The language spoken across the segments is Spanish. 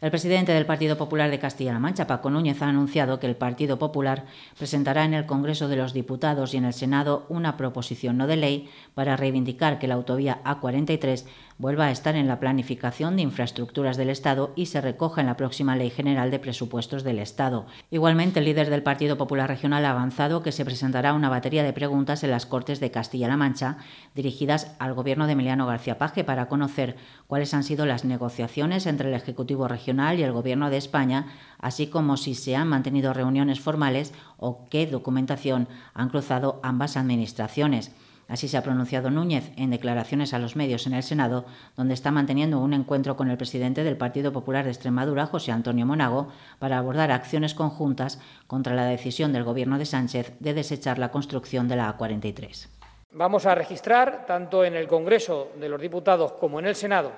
El presidente del Partido Popular de Castilla-La Mancha, Paco Núñez, ha anunciado que el Partido Popular presentará en el Congreso de los Diputados y en el Senado una proposición no de ley para reivindicar que la autovía A43 vuelva a estar en la planificación de infraestructuras del Estado y se recoja en la próxima Ley General de Presupuestos del Estado. Igualmente, el líder del Partido Popular Regional ha avanzado que se presentará una batería de preguntas en las Cortes de Castilla-La Mancha dirigidas al Gobierno de Emiliano García Paje para conocer cuáles han sido las negociaciones entre el Ejecutivo Regional y el Gobierno de España, así como si se han mantenido reuniones formales o qué documentación han cruzado ambas administraciones. Así se ha pronunciado Núñez en declaraciones a los medios en el Senado, donde está manteniendo un encuentro con el presidente del Partido Popular de Extremadura, José Antonio Monago, para abordar acciones conjuntas contra la decisión del Gobierno de Sánchez de desechar la construcción de la A43. Vamos a registrar, tanto en el Congreso de los Diputados como en el Senado,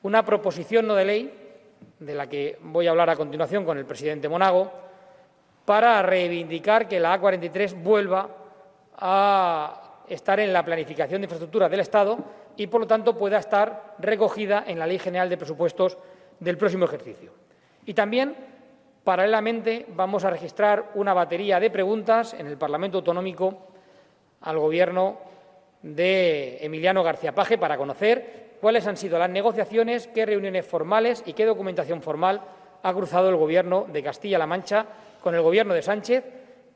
una proposición no de ley de la que voy a hablar a continuación con el presidente Monago, para reivindicar que la A43 vuelva a estar en la planificación de infraestructura del Estado y, por lo tanto, pueda estar recogida en la Ley General de Presupuestos del próximo ejercicio. Y también, paralelamente, vamos a registrar una batería de preguntas en el Parlamento Autonómico al Gobierno de Emiliano García Paje para conocer cuáles han sido las negociaciones, qué reuniones formales y qué documentación formal ha cruzado el Gobierno de Castilla-La Mancha con el Gobierno de Sánchez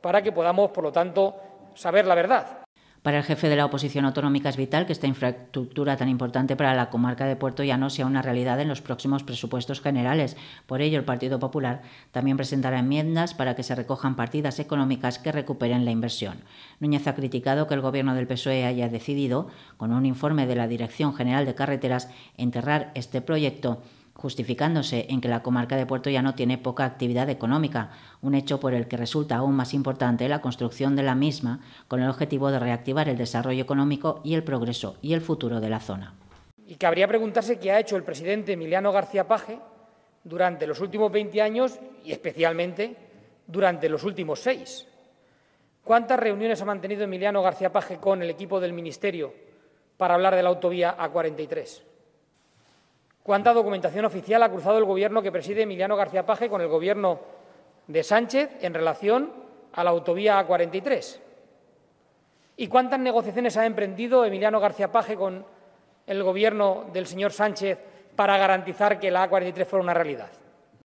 para que podamos, por lo tanto, saber la verdad. Para el jefe de la oposición autonómica es vital que esta infraestructura tan importante para la comarca de Puerto Llano sea una realidad en los próximos presupuestos generales. Por ello, el Partido Popular también presentará enmiendas para que se recojan partidas económicas que recuperen la inversión. Núñez ha criticado que el gobierno del PSOE haya decidido, con un informe de la Dirección General de Carreteras, enterrar este proyecto justificándose en que la comarca de Puerto no tiene poca actividad económica, un hecho por el que resulta aún más importante la construcción de la misma con el objetivo de reactivar el desarrollo económico y el progreso y el futuro de la zona. Y cabría preguntarse qué ha hecho el presidente Emiliano García Paje durante los últimos 20 años y especialmente durante los últimos seis. ¿Cuántas reuniones ha mantenido Emiliano García Paje con el equipo del Ministerio para hablar de la autovía A43? ¿Cuánta documentación oficial ha cruzado el Gobierno que preside Emiliano García Paje con el Gobierno de Sánchez en relación a la autovía A43? ¿Y cuántas negociaciones ha emprendido Emiliano García Paje con el Gobierno del señor Sánchez para garantizar que la A43 fuera una realidad?